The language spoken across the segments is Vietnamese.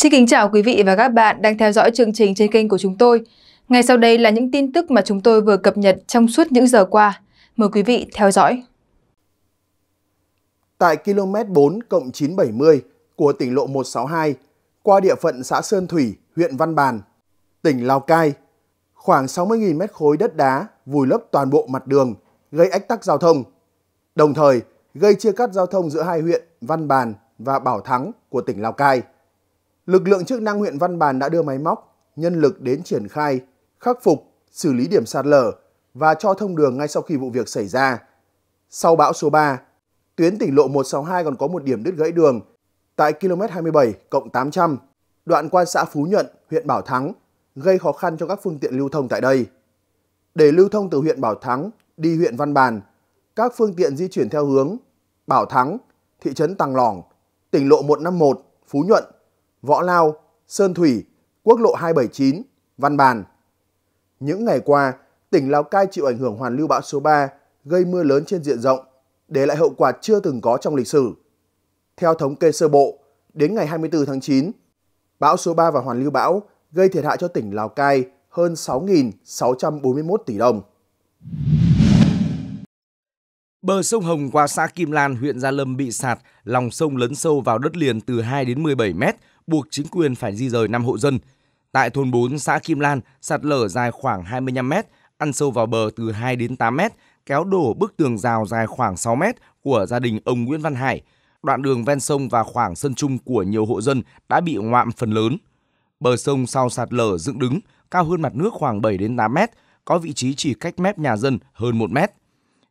Xin kính chào quý vị và các bạn đang theo dõi chương trình trên kênh của chúng tôi. Ngay sau đây là những tin tức mà chúng tôi vừa cập nhật trong suốt những giờ qua. Mời quý vị theo dõi. Tại km 4 cộng 970 của tỉnh lộ 162, qua địa phận xã Sơn Thủy, huyện Văn Bàn, tỉnh Lào Cai, khoảng 60.000 mét khối đất đá vùi lấp toàn bộ mặt đường, gây ách tắc giao thông, đồng thời gây chia cắt giao thông giữa hai huyện Văn Bàn và Bảo Thắng của tỉnh Lào Cai lực lượng chức năng huyện Văn Bàn đã đưa máy móc, nhân lực đến triển khai, khắc phục, xử lý điểm sạt lở và cho thông đường ngay sau khi vụ việc xảy ra. Sau bão số 3, tuyến tỉnh lộ 162 còn có một điểm đứt gãy đường tại km 27 cộng 800, đoạn qua xã Phú Nhuận, huyện Bảo Thắng, gây khó khăn cho các phương tiện lưu thông tại đây. Để lưu thông từ huyện Bảo Thắng đi huyện Văn Bàn, các phương tiện di chuyển theo hướng Bảo Thắng, thị trấn Tàng Lỏng, tỉnh lộ 151, Phú Nhuận Võ Lao, Sơn Thủy, Quốc lộ 279, Văn Bàn. Những ngày qua, tỉnh Lào Cai chịu ảnh hưởng hoàn lưu bão số 3 gây mưa lớn trên diện rộng, để lại hậu quả chưa từng có trong lịch sử. Theo thống kê sơ bộ, đến ngày 24 tháng 9, bão số 3 và hoàn lưu bão gây thiệt hại cho tỉnh Lào Cai hơn 6.641 tỷ đồng. Bờ sông Hồng qua xã Kim Lan, huyện Gia Lâm bị sạt, lòng sông lấn sâu vào đất liền từ 2 đến 17 mét, buộc chính quyền phải di rời 5 hộ dân. Tại thôn 4 xã Kim Lan, sạt lở dài khoảng 25 mét, ăn sâu vào bờ từ 2 đến 8 mét, kéo đổ bức tường rào dài khoảng 6 mét của gia đình ông Nguyễn Văn Hải. Đoạn đường ven sông và khoảng sân chung của nhiều hộ dân đã bị ngoạm phần lớn. Bờ sông sau sạt lở dựng đứng, cao hơn mặt nước khoảng 7 đến 8 mét, có vị trí chỉ cách mép nhà dân hơn 1 mét.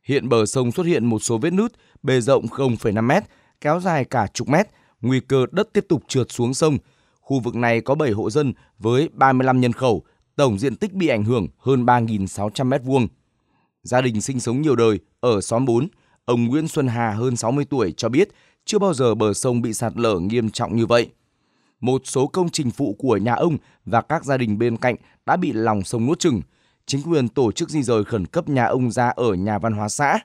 Hiện bờ sông xuất hiện một số vết nứt, bề rộng 0,5 mét, kéo dài cả chục mét, nguy cơ đất tiếp tục trượt xuống sông. Khu vực này có 7 hộ dân với 35 nhân khẩu, tổng diện tích bị ảnh hưởng hơn 3.600 m2. Gia đình sinh sống nhiều đời ở xóm 4, ông Nguyễn Xuân Hà hơn 60 tuổi cho biết chưa bao giờ bờ sông bị sạt lở nghiêm trọng như vậy. Một số công trình phụ của nhà ông và các gia đình bên cạnh đã bị lòng sông nuốt chừng. Chính quyền tổ chức di rời khẩn cấp nhà ông ra ở nhà văn hóa xã.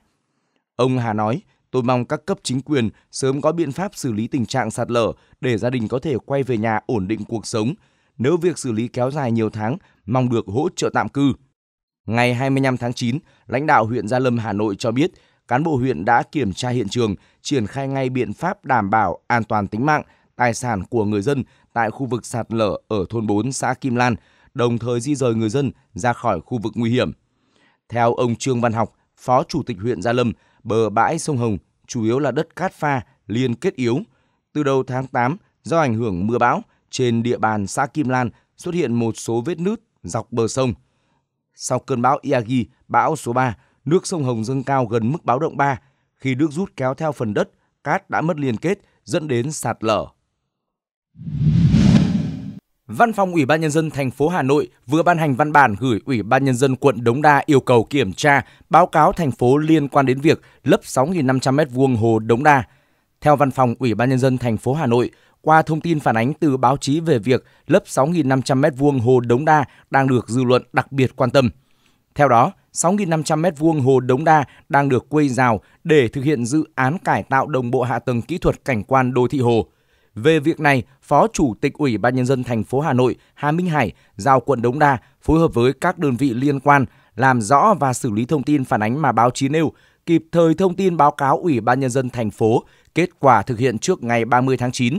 Ông Hà nói, Tôi mong các cấp chính quyền sớm có biện pháp xử lý tình trạng sạt lở để gia đình có thể quay về nhà ổn định cuộc sống. Nếu việc xử lý kéo dài nhiều tháng, mong được hỗ trợ tạm cư. Ngày 25 tháng 9, lãnh đạo huyện Gia Lâm Hà Nội cho biết, cán bộ huyện đã kiểm tra hiện trường, triển khai ngay biện pháp đảm bảo an toàn tính mạng, tài sản của người dân tại khu vực sạt lở ở thôn 4 xã Kim Lan, đồng thời di rời người dân ra khỏi khu vực nguy hiểm. Theo ông Trương Văn Học, Phó Chủ tịch huyện Gia Lâm, bờ bãi sông Hồng chủ yếu là đất cát pha liên kết yếu. Từ đầu tháng 8, do ảnh hưởng mưa bão, trên địa bàn xã Kim Lan xuất hiện một số vết nứt dọc bờ sông. Sau cơn bão Iagi, bão số 3, nước sông Hồng dâng cao gần mức báo động 3. Khi nước rút kéo theo phần đất, cát đã mất liên kết dẫn đến sạt lở. Văn phòng Ủy ban nhân dân thành phố Hà Nội vừa ban hành văn bản gửi Ủy ban nhân dân quận Đống Đa yêu cầu kiểm tra báo cáo thành phố liên quan đến việc lấp 6.500 m2 hồ Đống Đa. Theo Văn phòng Ủy ban nhân dân thành phố Hà Nội, qua thông tin phản ánh từ báo chí về việc lấp 6.500 m2 hồ Đống Đa đang được dư luận đặc biệt quan tâm. Theo đó, 6.500 m2 hồ Đống Đa đang được quây rào để thực hiện dự án cải tạo đồng bộ hạ tầng kỹ thuật cảnh quan đô thị hồ – về việc này, Phó Chủ tịch Ủy ban nhân dân thành phố Hà Nội Hà Minh Hải giao quận Đống Đa phối hợp với các đơn vị liên quan làm rõ và xử lý thông tin phản ánh mà báo chí nêu, kịp thời thông tin báo cáo Ủy ban nhân dân thành phố kết quả thực hiện trước ngày 30 tháng 9.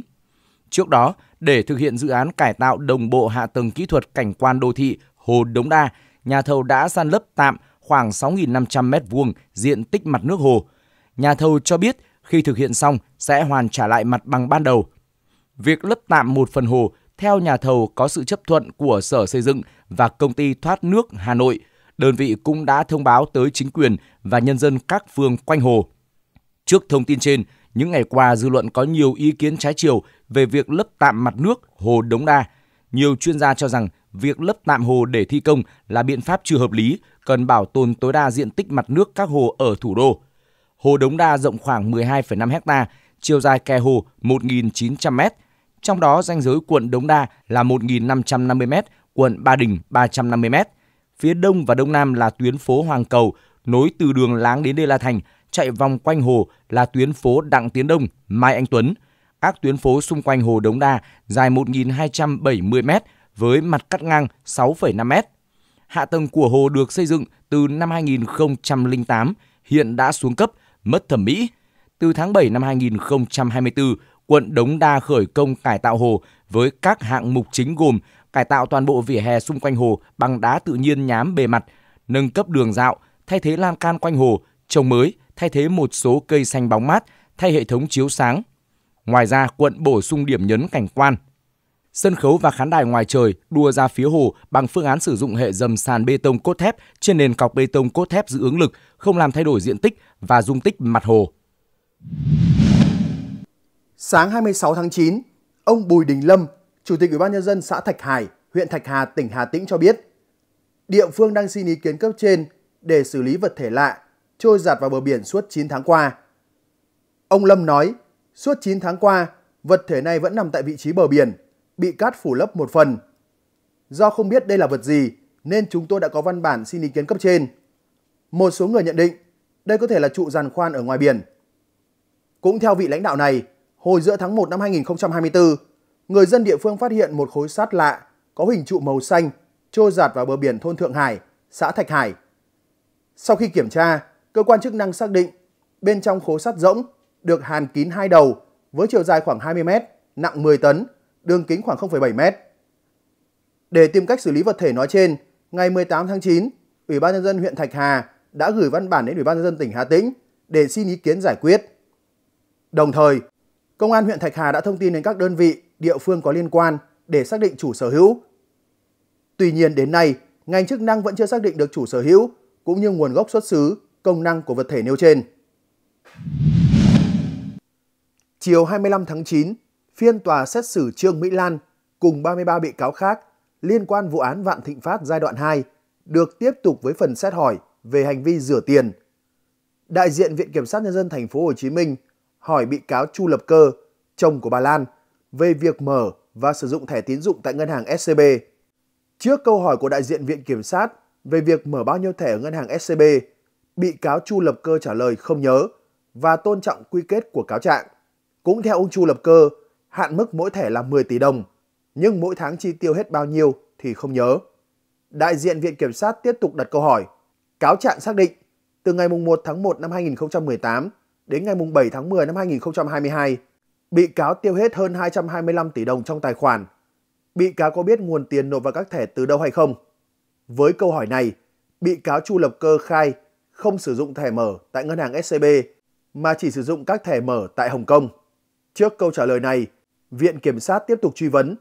Trước đó, để thực hiện dự án cải tạo đồng bộ hạ tầng kỹ thuật cảnh quan đô thị Hồ Đống Đa, nhà thầu đã san lấp tạm khoảng 6.500 m2 diện tích mặt nước hồ. Nhà thầu cho biết khi thực hiện xong sẽ hoàn trả lại mặt bằng ban đầu. Việc lấp tạm một phần hồ theo nhà thầu có sự chấp thuận của Sở Xây dựng và Công ty Thoát nước Hà Nội. Đơn vị cũng đã thông báo tới chính quyền và nhân dân các phường quanh hồ. Trước thông tin trên, những ngày qua dư luận có nhiều ý kiến trái chiều về việc lấp tạm mặt nước hồ Đống Đa. Nhiều chuyên gia cho rằng việc lấp tạm hồ để thi công là biện pháp chưa hợp lý, cần bảo tồn tối đa diện tích mặt nước các hồ ở thủ đô. Hồ Đống Đa rộng khoảng 12,5 ha, chiều dài kè hồ 1.900 m, trong đó ranh giới quận Đống Đa là 1.550m, quận Ba Đình 350m. Phía đông và đông nam là tuyến phố Hoàng Cầu, nối từ đường Láng đến Đê La Thành, chạy vòng quanh hồ là tuyến phố Đặng Tiến Đông, Mai Anh Tuấn. Các tuyến phố xung quanh hồ Đống Đa dài 1.270m với mặt cắt ngang 6,5m. Hạ tầng của hồ được xây dựng từ năm 2008, hiện đã xuống cấp, mất thẩm mỹ. Từ tháng 7 năm 2024, quận Đống Đa khởi công cải tạo hồ với các hạng mục chính gồm cải tạo toàn bộ vỉa hè xung quanh hồ bằng đá tự nhiên nhám bề mặt, nâng cấp đường dạo, thay thế lan can quanh hồ, trồng mới, thay thế một số cây xanh bóng mát, thay hệ thống chiếu sáng. Ngoài ra, quận bổ sung điểm nhấn cảnh quan. Sân khấu và khán đài ngoài trời đua ra phía hồ bằng phương án sử dụng hệ dầm sàn bê tông cốt thép trên nền cọc bê tông cốt thép giữ ứng lực, không làm thay đổi diện tích và dung tích mặt hồ. Sáng 26 tháng 9, ông Bùi Đình Lâm, Chủ tịch Ủy ban nhân dân xã Thạch Hải, huyện Thạch Hà, tỉnh Hà Tĩnh cho biết, địa phương đang xin ý kiến cấp trên để xử lý vật thể lạ trôi giạt vào bờ biển suốt 9 tháng qua. Ông Lâm nói, suốt 9 tháng qua, vật thể này vẫn nằm tại vị trí bờ biển, bị cát phủ lấp một phần. Do không biết đây là vật gì, nên chúng tôi đã có văn bản xin ý kiến cấp trên. Một số người nhận định, đây có thể là trụ giàn khoan ở ngoài biển. Cũng theo vị lãnh đạo này, Hồi giữa tháng 1 năm 2024, người dân địa phương phát hiện một khối sắt lạ có hình trụ màu xanh trôi giạt vào bờ biển thôn Thượng Hải, xã Thạch Hải. Sau khi kiểm tra, cơ quan chức năng xác định bên trong khối sắt rỗng được hàn kín hai đầu với chiều dài khoảng 20 m, nặng 10 tấn, đường kính khoảng 0,7 m. Để tìm cách xử lý vật thể nói trên, ngày 18 tháng 9, Ủy ban nhân dân huyện Thạch Hà đã gửi văn bản đến Ủy ban nhân dân tỉnh Hà Tĩnh để xin ý kiến giải quyết. Đồng thời, Công an huyện Thạch Hà đã thông tin đến các đơn vị, địa phương có liên quan để xác định chủ sở hữu. Tuy nhiên đến nay, ngành chức năng vẫn chưa xác định được chủ sở hữu cũng như nguồn gốc xuất xứ, công năng của vật thể nêu trên. Chiều 25 tháng 9, phiên tòa xét xử Trương Mỹ Lan cùng 33 bị cáo khác liên quan vụ án Vạn Thịnh Phát giai đoạn 2 được tiếp tục với phần xét hỏi về hành vi rửa tiền. Đại diện Viện Kiểm sát Nhân dân Thành phố Hồ Chí Minh hỏi bị cáo Chu Lập Cơ, chồng của bà Lan, về việc mở và sử dụng thẻ tín dụng tại ngân hàng SCB. Trước câu hỏi của đại diện Viện Kiểm sát về việc mở bao nhiêu thẻ ở ngân hàng SCB, bị cáo Chu Lập Cơ trả lời không nhớ và tôn trọng quy kết của cáo trạng. Cũng theo ông Chu Lập Cơ, hạn mức mỗi thẻ là 10 tỷ đồng, nhưng mỗi tháng chi tiêu hết bao nhiêu thì không nhớ. Đại diện Viện Kiểm sát tiếp tục đặt câu hỏi. Cáo trạng xác định, từ ngày 1 tháng 1 năm 2018, đến ngày 7 tháng 10 năm 2022, bị cáo tiêu hết hơn 225 tỷ đồng trong tài khoản. Bị cáo có biết nguồn tiền nộp vào các thẻ từ đâu hay không? Với câu hỏi này, bị cáo Chu Lập Cơ khai không sử dụng thẻ mở tại ngân hàng SCB mà chỉ sử dụng các thẻ mở tại Hồng Kông. Trước câu trả lời này, Viện Kiểm sát tiếp tục truy vấn.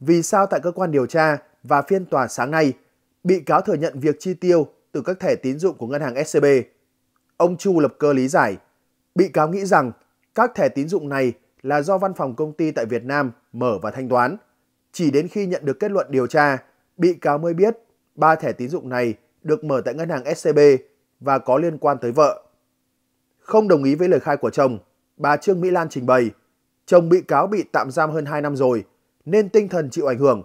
Vì sao tại cơ quan điều tra và phiên tòa sáng nay, bị cáo thừa nhận việc chi tiêu từ các thẻ tín dụng của ngân hàng SCB? Ông Chu Lập Cơ lý giải – Bị cáo nghĩ rằng các thẻ tín dụng này là do văn phòng công ty tại Việt Nam mở và thanh toán. Chỉ đến khi nhận được kết luận điều tra, bị cáo mới biết ba thẻ tín dụng này được mở tại ngân hàng SCB và có liên quan tới vợ. Không đồng ý với lời khai của chồng, bà Trương Mỹ Lan trình bày, chồng bị cáo bị tạm giam hơn 2 năm rồi nên tinh thần chịu ảnh hưởng.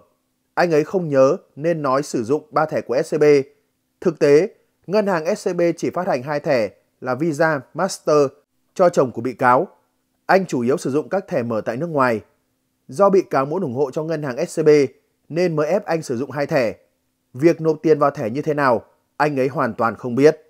Anh ấy không nhớ nên nói sử dụng ba thẻ của SCB. Thực tế, ngân hàng SCB chỉ phát hành hai thẻ là Visa, Master cho chồng của bị cáo. Anh chủ yếu sử dụng các thẻ mở tại nước ngoài. Do bị cáo muốn ủng hộ cho ngân hàng SCB nên mới ép anh sử dụng hai thẻ. Việc nộp tiền vào thẻ như thế nào, anh ấy hoàn toàn không biết.